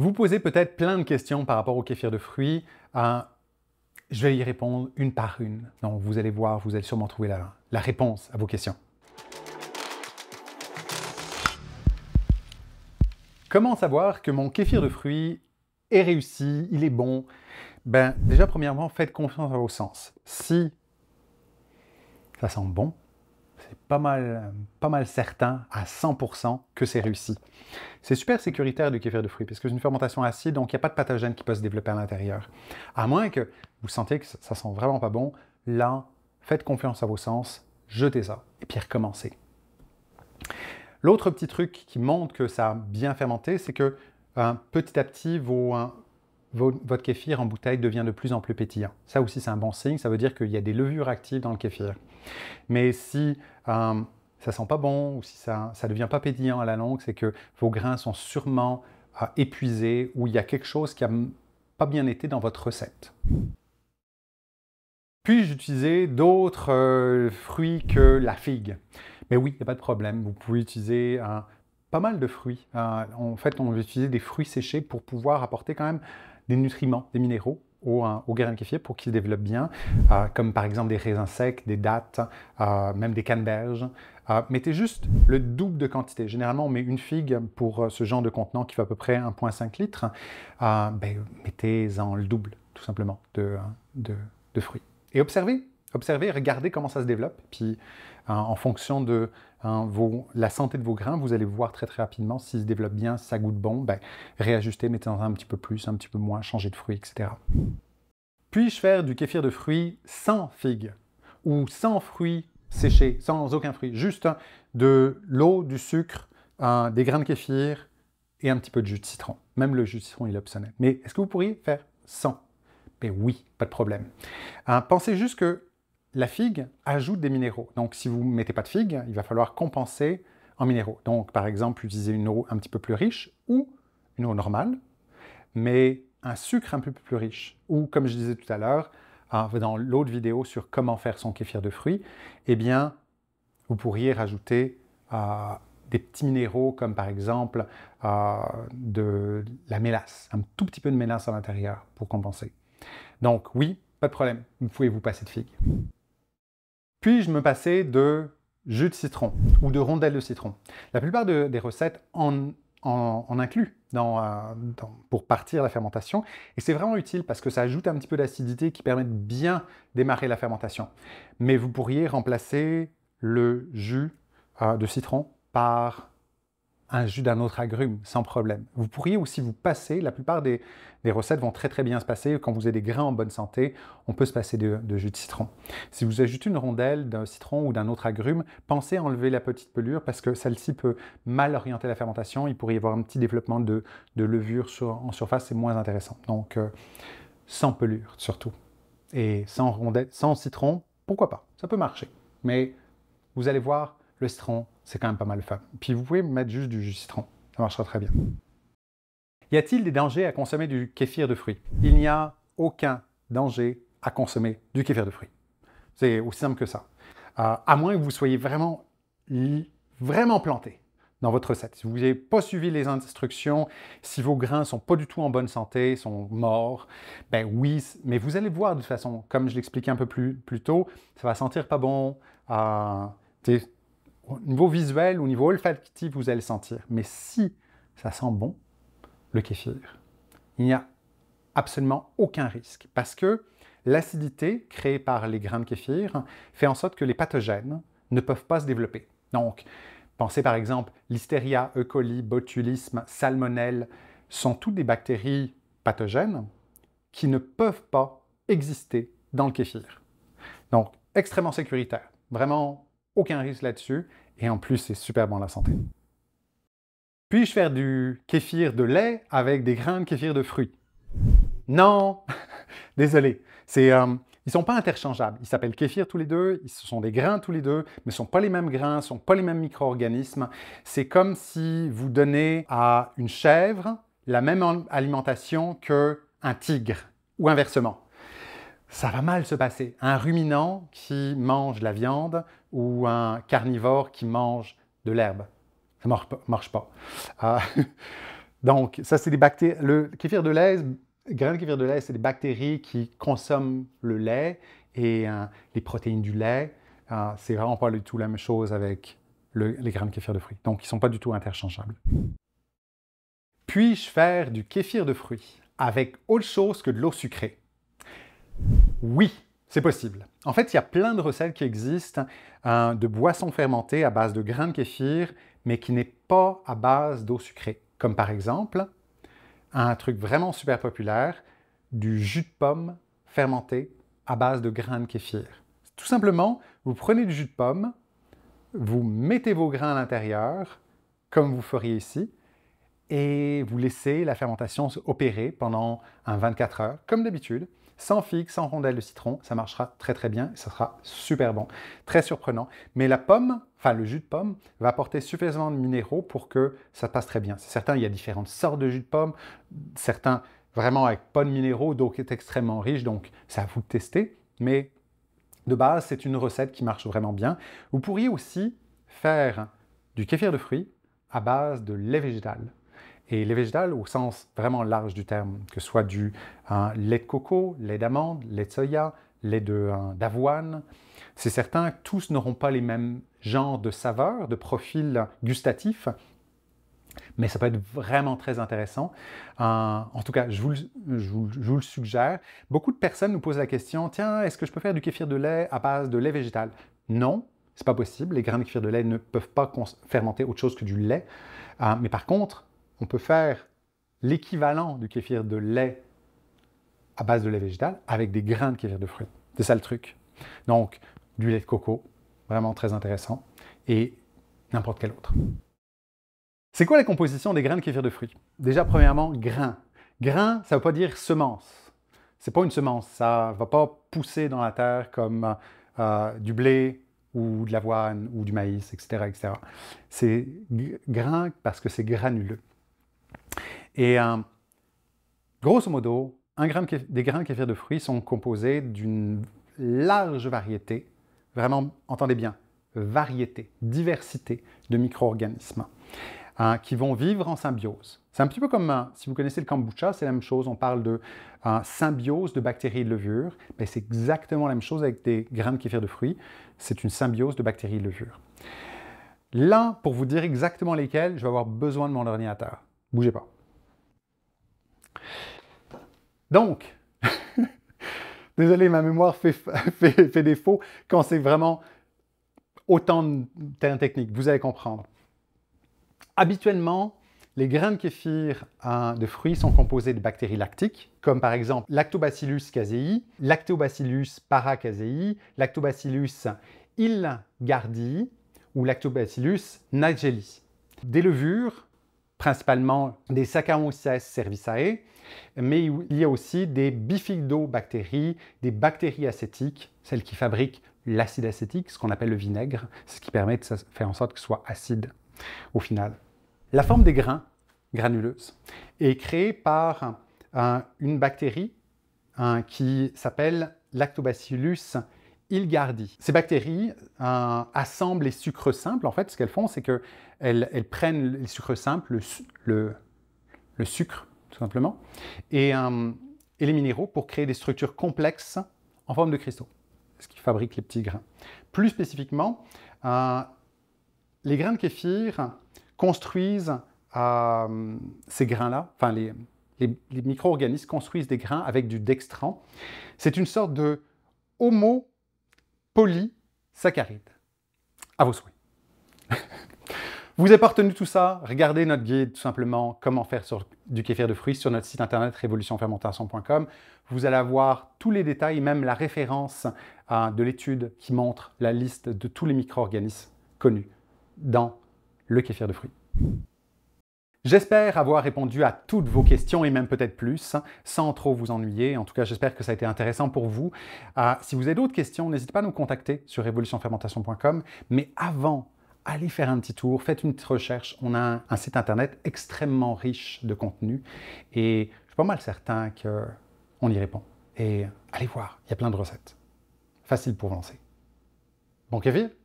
Vous posez peut-être plein de questions par rapport au kéfir de fruits. Euh, je vais y répondre une par une. Donc, vous allez voir, vous allez sûrement trouver la, la réponse à vos questions. Comment savoir que mon kéfir de fruits est réussi, il est bon Ben, déjà, premièrement, faites confiance à vos sens. Si ça sent bon, c'est pas mal, pas mal certain à 100% que c'est réussi. C'est super sécuritaire du kéfir de fruits, parce que c'est une fermentation acide, donc il n'y a pas de pathogène qui peut se développer à l'intérieur. À moins que vous sentez que ça sent vraiment pas bon, là, faites confiance à vos sens, jetez ça, et puis recommencez. L'autre petit truc qui montre que ça a bien fermenté, c'est que euh, petit à petit, euh, votre kéfir en bouteille devient de plus en plus pétillant. Ça aussi, c'est un bon signe. Ça veut dire qu'il y a des levures actives dans le kéfir. Mais si ça euh, ça sent pas bon ou si ça ne devient pas pétillant à la langue, c'est que vos grains sont sûrement euh, épuisés ou il y a quelque chose qui n'a pas bien été dans votre recette. Puis je utiliser d'autres euh, fruits que la figue. Mais oui, il n'y a pas de problème. Vous pouvez utiliser pas mal de fruits. en fait, on va utiliser des fruits séchés pour pouvoir apporter quand même des nutriments, des minéraux au, grain de kéfir pour qu'il développe bien, euh, comme par exemple des raisins secs, des dattes, euh, même des canneberges. Euh, mettez juste le double de quantité. Généralement, on met une figue pour ce genre de contenant qui fait à peu près 1,5 litre. Ben, mettez-en le double, tout simplement, de, de fruits. Et observez observez, regardez comment ça se développe, puis hein, en fonction de hein, la santé de vos grains, vous allez voir très très rapidement s'ils se développent bien, si ça goûte bon, ben, réajustez, mettez-en un petit peu plus, un petit peu moins, changer de fruit, etc. Puis-je faire du kéfir de fruits sans figues ou sans fruits séchés, sans aucun fruit, juste hein, de l'eau, du sucre, des grains de kéfir et un petit peu de jus de citron. Même le jus de citron, il est optionnel. Mais est-ce que vous pourriez faire sans mais ben oui, pas de problème. pensez juste que la figue ajoute des minéraux. Donc, si vous ne mettez pas de figue, il va falloir compenser en minéraux. Donc, par exemple, utiliser une eau un petit peu plus riche ou une eau normale, mais un sucre un peu plus riche. Ou, comme je disais tout à l'heure, dans l'autre vidéo sur comment faire son kéfir de fruits, eh bien, vous pourriez rajouter euh, des petits minéraux comme par exemple euh, de la mélasse, un tout petit peu de mélasse à l'intérieur pour compenser. Donc oui, pas de problème, vous pouvez vous passer de figue. Puis-je me passer de jus de citron ou de rondelles de citron La plupart des recettes en, incluent euh, pour partir la fermentation. Et c'est vraiment utile parce que ça ajoute un petit peu d'acidité qui permet de bien démarrer la fermentation. Mais vous pourriez remplacer le jus euh, de citron par un jus d'un autre agrume sans problème. Vous pourriez aussi vous passer, la plupart des, recettes vont très très bien se passer. Quand vous avez des grains en bonne santé, on peut se passer de, jus de citron. Si vous ajoutez une rondelle d'un citron ou d'un autre agrume, pensez à enlever la petite pelure parce que celle-ci peut mal orienter la fermentation. Il pourrait y avoir un petit développement de, de levure en surface, c'est moins intéressant. Donc euh, sans pelure surtout. Et sans rondelle, sans citron, pourquoi pas Ça peut marcher. Mais vous allez voir, le citron, c'est quand même pas mal faible. Puis vous pouvez mettre juste du jus de citron, ça marchera très bien. Y a-t-il des dangers à consommer du kéfir de fruits Il n'y a aucun danger à consommer du kéfir de fruits. C'est aussi simple que ça. Euh, à moins que vous soyez vraiment, vraiment planté dans votre recette. Si vous n'avez pas suivi les instructions, si vos grains sont pas du tout en bonne santé, sont morts, ben oui, mais vous allez voir de toute façon, comme je l'expliquais un peu plus, plus tôt, ça va sentir pas bon. Euh, au niveau visuel, au niveau olfactif, vous allez le sentir. Mais si ça sent bon, le kéfir, il n'y a absolument aucun risque parce que l'acidité créée par les grains de kéfir fait en sorte que les pathogènes ne peuvent pas se développer. Donc, pensez par exemple, l'hystérie, E. coli, botulisme, salmonelle sont toutes des bactéries pathogènes qui ne peuvent pas exister dans le kéfir. Donc, extrêmement sécuritaire. Vraiment, aucun risque là-dessus. Et en plus, c'est super bon la santé. Puis-je faire du kéfir de lait avec des grains de kéfir de fruits Non Désolé. C'est, euh, ils ne sont pas interchangeables. Ils s'appellent kéfir tous les deux, ils sont des grains tous les deux, mais ce sont pas les mêmes grains, ne sont pas les mêmes micro-organismes. C'est comme si vous donnez à une chèvre la même alimentation qu'un tigre, ou inversement. Ça va mal se passer. Un ruminant qui mange la viande ou un carnivore qui mange de l'herbe. Ça ne marche pas. Euh, donc, ça, c'est des bactéries. Le kéfir de lait, grain de kéfir de lait, c'est des bactéries qui consomment le lait et euh, les protéines du lait. Euh, c'est vraiment pas du tout la même chose avec les grains de kéfir de fruits. Donc, ils ne sont pas du tout interchangeables. Puis-je faire du kéfir de fruits avec autre chose que de l'eau sucrée? Oui, c'est possible. En fait, il y a plein de recettes qui existent hein, de boissons fermentées à base de grains de kéfir, mais qui n'est pas à base d'eau sucrée. Comme par exemple, un truc vraiment super populaire, du jus de pomme fermenté à base de grains de kéfir. Tout simplement, vous prenez du jus de pomme, vous mettez vos grains à l'intérieur, comme vous feriez ici, et vous laissez la fermentation opérer pendant un 24 heures, comme d'habitude sans figues, sans rondelles de citron, ça marchera très très bien, ça sera super bon, très surprenant. Mais la pomme, enfin le jus de pomme, va apporter suffisamment de minéraux pour que ça passe très bien. C'est certain, il y a différentes sortes de jus de pomme, certains vraiment avec pas de minéraux, d'autres est extrêmement riche, donc ça à vous de tester. Mais de base, c'est une recette qui marche vraiment bien. Vous pourriez aussi faire du kéfir de fruits à base de lait végétal. Et lait végétal au sens vraiment large du terme, que ce soit du hein, lait de coco, lait d'amande, lait de soya, lait hein, d'avoine. C'est certain que tous n'auront pas les mêmes genres de saveurs, de profils gustatifs, mais ça peut être vraiment très intéressant. Euh, en tout cas, je vous, le, suggère. Beaucoup de personnes nous posent la question, tiens, est-ce que je peux faire du kéfir de lait à base de lait végétal Non, c'est pas possible. Les grains de kéfir de lait ne peuvent pas fermenter autre chose que du lait. Euh, mais par contre, on peut faire l'équivalent du kéfir de lait à base de lait végétal avec des grains de kéfir de fruits. C'est ça le truc. Donc, du lait de coco, vraiment très intéressant, et n'importe quel autre. C'est quoi la composition des grains de kéfir de fruits Déjà, premièrement, grains. Grains, ça ne veut pas dire semence. C'est pas une semence, ça va pas pousser dans la terre comme euh, du blé ou de l'avoine ou du maïs, etc. etc. C'est grain parce que c'est granuleux. Et euh, grosso modo, un gramme, des grains de kéfir de fruits sont composés d'une large variété, vraiment, entendez bien, variété, diversité de micro-organismes euh, qui vont vivre en symbiose. C'est un petit peu comme, euh, si vous connaissez le kombucha, c'est la même chose, on parle de symbiose de bactéries et de levures, mais c'est exactement la même chose avec des grains de kéfir de fruits, c'est une symbiose de bactéries et de levures. Là, pour vous dire exactement lesquels, je vais avoir besoin de mon ordinateur. Bougez pas. Donc, désolé, ma mémoire fait, défaut quand c'est vraiment autant de termes techniques. Vous allez comprendre. Habituellement, les grains de kéfir hein, de fruits sont composés de bactéries lactiques, comme par exemple Lactobacillus casei, Lactobacillus paracasei, Lactobacillus ilgardii, ou Lactobacillus nagelli. Des levures principalement des Saccharomyces cerevisiae, mais il y a aussi des bifidobactéries, des bactéries acétiques, celles qui fabriquent l'acide acétique, ce qu'on appelle le vinaigre, ce qui permet de faire en sorte que ce soit acide au final. La forme des grains granuleuses est créée par une bactérie qui s'appelle Lactobacillus gardit. Ces bactéries euh, assemblent les sucres simples. En fait, ce qu'elles font, c'est qu'elles elles prennent les sucres simples, le, sucre, tout simplement, euh, et, les minéraux pour créer des structures complexes en forme de cristaux, ce qui fabrique les petits grains. Plus spécifiquement, euh, les grains de kéfir construisent ces grains-là, enfin les, les micro-organismes construisent des grains avec du dextran. C'est une sorte de homo polysaccharides. À vos souhaits. Vous avez retenu tout ça, regardez notre guide tout simplement comment faire du kéfir de fruits sur notre site internet révolutionfermentation.com. Vous allez avoir tous les détails, même la référence euh, de l'étude qui montre la liste de tous les micro-organismes connus dans le kéfir de fruits. J'espère avoir répondu à toutes vos questions et même peut-être plus, hein, sans trop vous ennuyer. En tout cas, j'espère que ça a été intéressant pour vous. Euh, si vous avez d'autres questions, n'hésitez pas à nous contacter sur evolutionfermentation.com. Mais avant, allez faire un petit tour, faites une petite recherche. On a un, site internet extrêmement riche de contenu et je suis pas mal certain qu'on y répond. Et allez voir, il y a plein de recettes. Facile pour lancer. Bon Kevin